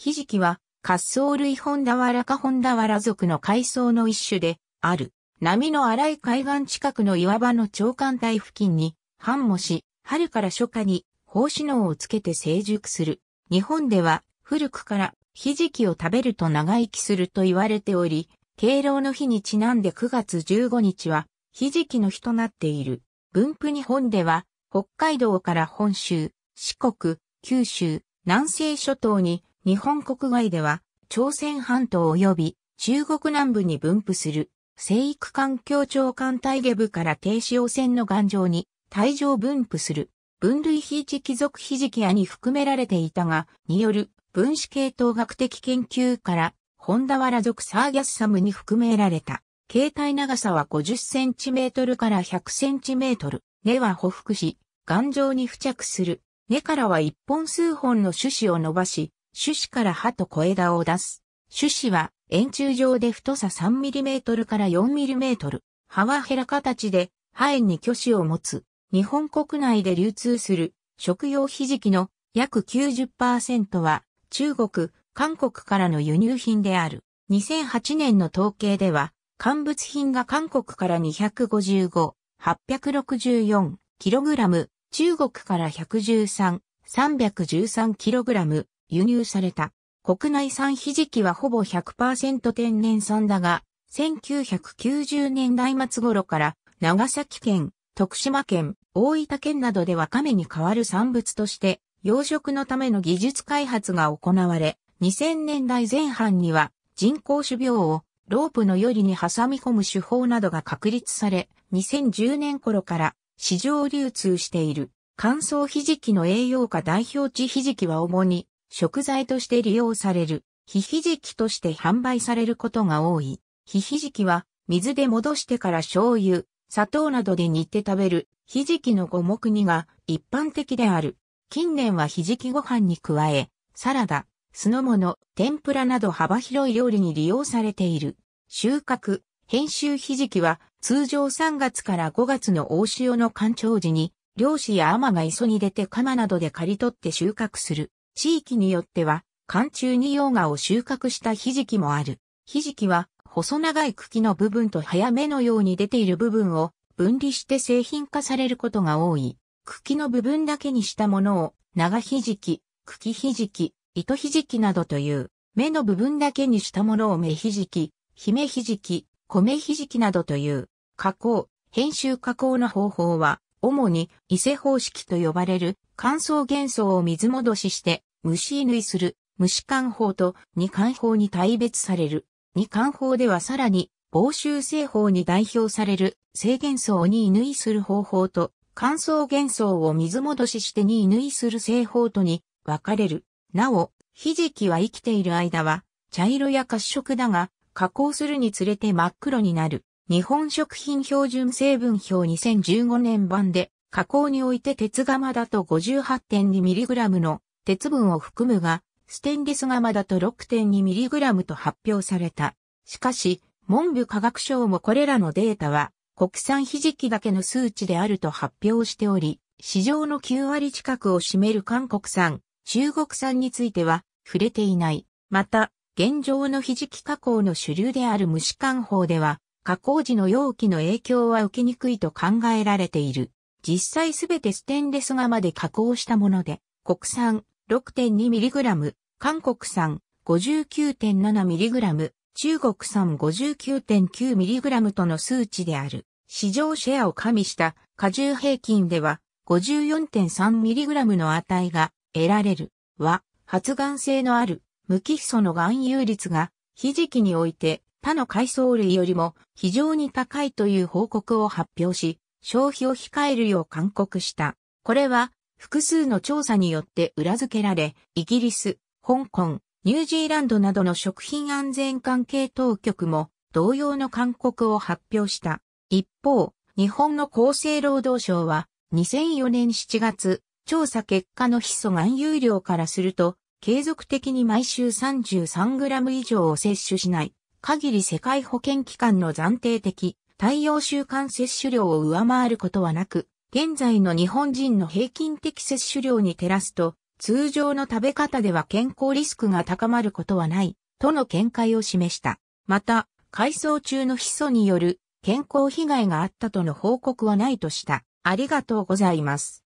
ひじきは、滑走類本田原ラか本田原ワ属の海藻の一種で、ある。波の荒い海岸近くの岩場の長官帯付近に、繁茂し、春から初夏に、胞子能をつけて成熟する。日本では、古くから、ひじきを食べると長生きすると言われており、敬老の日にちなんで9月15日は、ひじきの日となっている。分布日本では、北海道から本州、四国、九州、南西諸島に、日本国外では、朝鮮半島及び中国南部に分布する、生育環境長官大下部から低潮線の岩上に、帯状分布する、分類非地貴族ひじき屋に含められていたが、による分子系統学的研究から、ホンダワラ属サーギャスサムに含められた。携帯長さは 50cm から 100cm。根は匍匐し、頑丈に付着する。根からは一本数本の種子を伸ばし、種子から葉と小枝を出す。種子は円柱状で太さ 3mm から 4mm。葉はヘラ形で、葉縁に巨子を持つ。日本国内で流通する食用ひじきの約90%は中国、韓国からの輸入品である。2008年の統計では、乾物品が韓国から255、864kg、中国から113、313kg、輸入された。国内産ひじきはほぼ100%天然産だが、1990年代末頃から長崎県、徳島県、大分県などでは亀に代わる産物として養殖のための技術開発が行われ、2000年代前半には人工種苗をロープのよりに挟み込む手法などが確立され、2010年頃から市場流通している乾燥ひじきの栄養価代表値ひじきは主に食材として利用される、ひひじきとして販売されることが多い。ひひじきは、水で戻してから醤油、砂糖などで煮て食べる、ひじきの五目煮が一般的である。近年はひじきご飯に加え、サラダ、酢の物、天ぷらなど幅広い料理に利用されている。収穫、編集ひじきは通常3月から5月の大潮の干潮時に、漁師や海女が磯に出て鎌などで刈り取って収穫する。地域によっては、寒中に溶画を収穫したひじきもある。ひじきは、細長い茎の部分と早芽のように出ている部分を分離して製品化されることが多い。茎の部分だけにしたものを、長ひじき、茎ひじき、糸ひじきなどという、芽の部分だけにしたものを芽ひじき、姫ひじき、米ひじきなどという、加工、編集加工の方法は、主に、伊勢方式と呼ばれる、乾燥元素を水戻しして、虫縫いする、虫管法と二管法に大別される。二管法ではさらに、防臭製法に代表される、制限層に縫いする方法と、乾燥幻想を水戻ししてに縫いする製法とに分かれる。なお、ひじきは生きている間は、茶色や褐色だが、加工するにつれて真っ黒になる。日本食品標準成分表2015年版で、加工において鉄釜だと 58.2mg の鉄分を含むが、ステンレス釜だと 6.2mg と発表された。しかし、文部科学省もこれらのデータは、国産ひじきだけの数値であると発表しており、市場の9割近くを占める韓国産、中国産については触れていない。また、現状のひじき加工の主流である虫管乾法では、加工時の容器の影響は受けにくいと考えられている。実際すべてステンレス釜で加工したもので、国産、6.2mg、韓国産 59.7mg、中国産 59.9mg との数値である。市場シェアを加味した過重平均では 54.3mg の値が得られるは発がん性のある無機ヒ素の含有率がひじきにおいて他の海藻類よりも非常に高いという報告を発表し消費を控えるよう勧告した。これは複数の調査によって裏付けられ、イギリス、香港、ニュージーランドなどの食品安全関係当局も同様の勧告を発表した。一方、日本の厚生労働省は2004年7月、調査結果のヒ素含有量からすると、継続的に毎週 33g 以上を摂取しない、限り世界保健機関の暫定的、対応週間摂取量を上回ることはなく、現在の日本人の平均的摂取量に照らすと、通常の食べ方では健康リスクが高まることはない、との見解を示した。また、改装中のヒ素による健康被害があったとの報告はないとした。ありがとうございます。